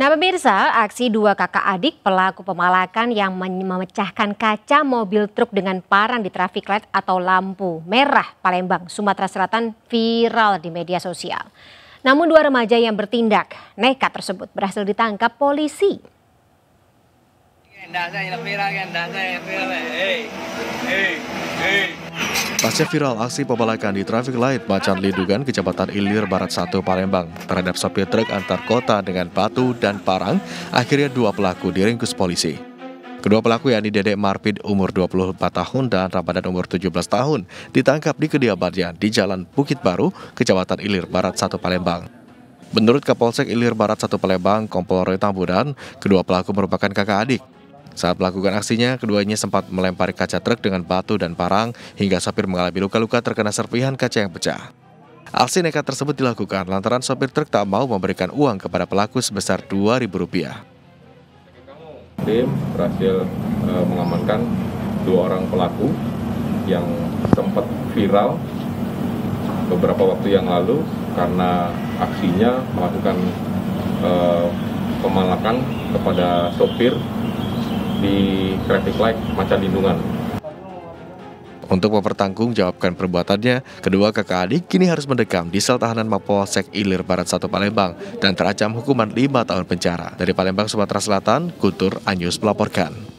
Nah pemirsa, aksi dua kakak adik pelaku pemalakan yang memecahkan kaca mobil truk dengan parang di traffic light atau lampu merah Palembang, Sumatera Selatan viral di media sosial. Namun dua remaja yang bertindak nekat tersebut berhasil ditangkap polisi. Pasca viral aksi pembalakan di traffic light Macan lidugan Kecamatan Ilir Barat 1, Palembang terhadap sopir truk antar kota dengan batu dan parang, akhirnya dua pelaku diringkus polisi. Kedua pelaku yakni Dedek Marpid umur 24 tahun dan Ramadan umur 17 tahun ditangkap di kediamannya di Jalan Bukit Baru, Kecamatan Ilir Barat 1, Palembang. Menurut Kapolsek Ilir Barat 1 Palembang, Kompol Roy Tamburan, kedua pelaku merupakan kakak adik saat melakukan aksinya, keduanya sempat melempari kaca truk dengan batu dan parang hingga sopir mengalami luka-luka terkena serpihan kaca yang pecah. Aksi nekat tersebut dilakukan lantaran sopir truk tak mau memberikan uang kepada pelaku sebesar Rp2.000. Tim berhasil e, mengamankan dua orang pelaku yang sempat viral beberapa waktu yang lalu karena aksinya melakukan e, pemalakan kepada sopir di Traffic Light macam Lindungan. Untuk mempertanggungjawabkan perbuatannya, kedua kakak adik kini harus mendekam di sel tahanan Mapolsek Ilir Barat 1 Palembang dan terancam hukuman 5 tahun penjara. Dari Palembang, Sumatera Selatan, Guntur Anyus melaporkan.